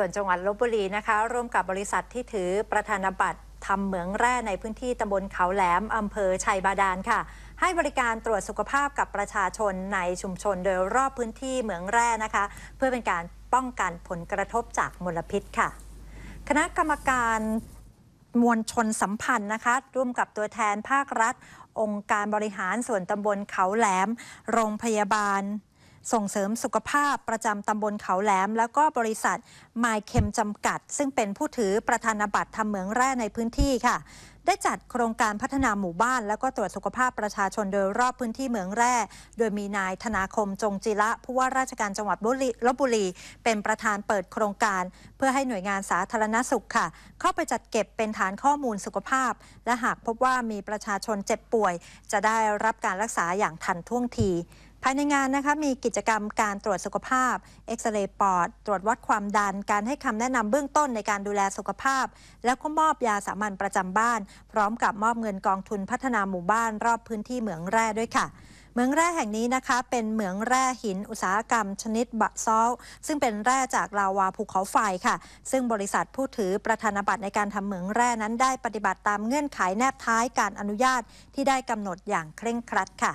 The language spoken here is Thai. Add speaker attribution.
Speaker 1: ส่วนจังหวัดลบบุรีนะคะร่วมกับบริษัทที่ถือประธานบัตรทำเหมืองแร่ในพื้นที่ตำบลเขาแหลมอำเภอชัยบาดาลค่ะ ให้บริการตรวจสุขภาพกับประชาชนในชุมชนโดยรอบพื้นที่เหมืองแร่นะคะเพื่อเป็นการป้องกันผลกระทบจากมลพิษค่ะ คณะกรรมการมวลชนสัมพันธ์นะคะร่วมกับตัวแทนภาครัฐ องค์การบริหารส่วนตำบลเขาแหลม โรงพยาบาลส่งเสริมสุขภาพประจำตำบลเขาแหลมแล้วก็บริษัทไมเคมจำกัด ซึ่งเป็นผู้ถือประธานาบัตรทำเหมืองแร่ในพื้นที่ค่ะได้จัดโครงการพัฒนาหมู่บ้าน และก็ตรวจสุขภาพประชาชน โดยรอบพื้นที่เมืองแร่ โดยมีนายธนาคมจงจิระผู้ว่าราชการจังหวัดลบบุรี เป็นประธานเปิดโครงการ เพื่อให้หน่วยงานสาธารณสุขค่ะเข้าไปจัดเก็บเป็นฐานข้อมูลสุขภาพ และหากพบว่ามีประชาชนเจ็บป่วย จะได้รับการรักษาอย่างทันท่วงที ภายในงานนะคะมีกิจกรรมการตรวจสุขภาพเอ็กซเรย์ปอดตรวจวัดความดัน การให้คำแนะนำเบื้องต้นในการดูแลสุขภาพ แล้วก็มอบยาสามัญประจำบ้านพร้อมกับมอบเงินกองทุนพัฒนาหมู่บ้านรอบพื้นที่เหมืองแร่ด้วยค่ะเมืองแร่แห่งนี้นะคะ เป็นเหมืองแร่หินอุตสาหกรรมชนิดบะซอลซึ่งเป็นแร่จากลาวาภูเขาไฟค่ะ ซึ่งบริษัทผู้ถือประธานาบัตรในการทำเหมืองแร่นั้นได้ปฏิบัติตามเงื่อนไขแนบท้ายการอนุญาตที่ได้กำหนดอย่างเคร่งครัดค่ะ